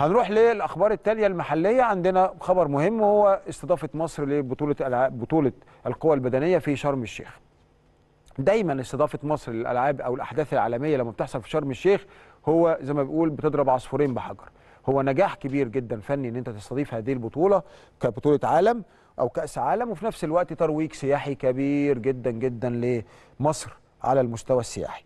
هنروح للاخبار التاليه المحليه عندنا خبر مهم وهو استضافه مصر لبطوله بطوله القوى البدنيه في شرم الشيخ دايما استضافه مصر للالعاب او الاحداث العالميه لما بتحصل في شرم الشيخ هو زي ما بيقول بتضرب عصفورين بحجر هو نجاح كبير جدا فني ان انت تستضيف هذه البطوله كبطوله عالم او كاس عالم وفي نفس الوقت ترويج سياحي كبير جدا جدا لمصر على المستوى السياحي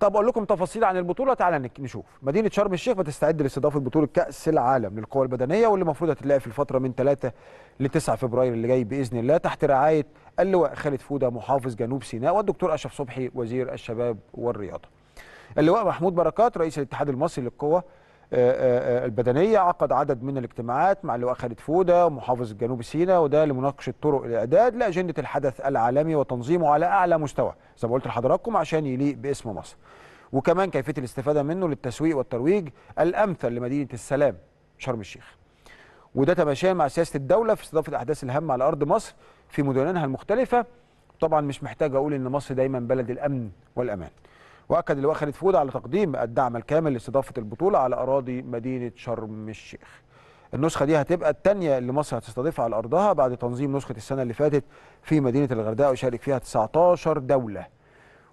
طب اقول لكم تفاصيل عن البطوله تعالى نشوف مدينه شرم الشيخ بتستعد لاستضافه بطوله كاس العالم للقوى البدنيه واللي المفروض هتتلعب في الفتره من 3 ل 9 فبراير اللي جاي باذن الله تحت رعايه اللواء خالد فوده محافظ جنوب سيناء والدكتور اشرف صبحي وزير الشباب والرياضه اللواء محمود بركات رئيس الاتحاد المصري للقوى آه، آه، آه، البدنيه عقد عدد من الاجتماعات مع اللواء خالد فوده ومحافظ جنوب سيناء وده لمناقشه طرق الاعداد لاجنده الحدث العالمي وتنظيمه على اعلى مستوى زي ما قلت لحضراتكم عشان يليق باسم مصر. وكمان كيفيه الاستفاده منه للتسويق والترويج الامثل لمدينه السلام شرم الشيخ. وده تماشيا مع سياسه الدوله في استضافه الاحداث الهامه على ارض مصر في مدنها المختلفه. طبعا مش محتاج اقول ان مصر دايما بلد الامن والامان. واكد اللواء خالد فود على تقديم الدعم الكامل لاستضافه البطوله على اراضي مدينه شرم الشيخ النسخه دي هتبقى الثانيه اللي مصر هتستضيفها على ارضها بعد تنظيم نسخه السنه اللي فاتت في مدينه الغردقه وشارك فيها 19 دوله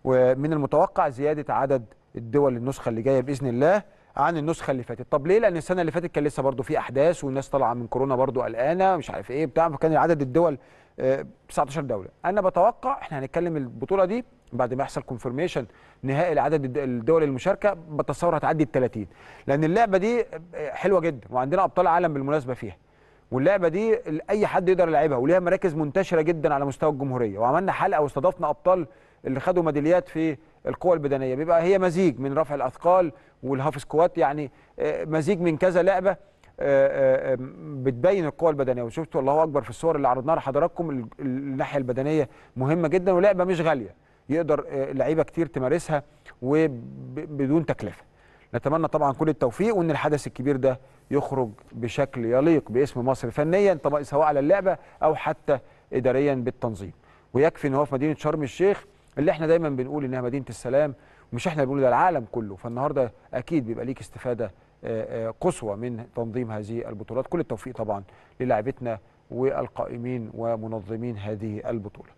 ومن المتوقع زياده عدد الدول النسخه اللي جايه باذن الله عن النسخه اللي فاتت طب ليه لان السنه اللي فاتت كان لسه برضو في احداث والناس طالعه من كورونا برضو قلقانه مش عارف ايه بتاع فكان عدد الدول 19 آه، دوله انا بتوقع احنا هنتكلم البطوله دي بعد ما يحصل كونفرميشن نهائي لعدد الدول المشاركه بتصور هتعدي ال 30 لان اللعبه دي آه، حلوه جدا وعندنا ابطال عالم بالمناسبه فيها واللعبه دي اي حد يقدر يلعبها وليها مراكز منتشره جدا على مستوى الجمهوريه وعملنا حلقه واستضفنا ابطال اللي خدوا ميداليات في القوى البدنيه بيبقى هي مزيج من رفع الاثقال والهاف سكوات يعني آه، مزيج من كذا لعبه آه، آه، بتبين القوى البدنيه وشفتوا الله اكبر في الصور اللي عرضناها لحضراتكم الناحيه البدنيه مهمه جدا ولعبه مش غاليه يقدر لعيبه كتير تمارسها وبدون تكلفه نتمنى طبعا كل التوفيق وان الحدث الكبير ده يخرج بشكل يليق باسم مصر فنيا سواء على اللعبه او حتى اداريا بالتنظيم ويكفي ان هو في مدينه شرم الشيخ اللي احنا دايما بنقول انها مدينه السلام مش احنا بنقول ده العالم كله فالنهارده اكيد بيبقى ليك استفاده آه، آه، قصوى من تنظيم هذه البطولات كل التوفيق طبعا للاعبتنا والقائمين ومنظمين هذه البطوله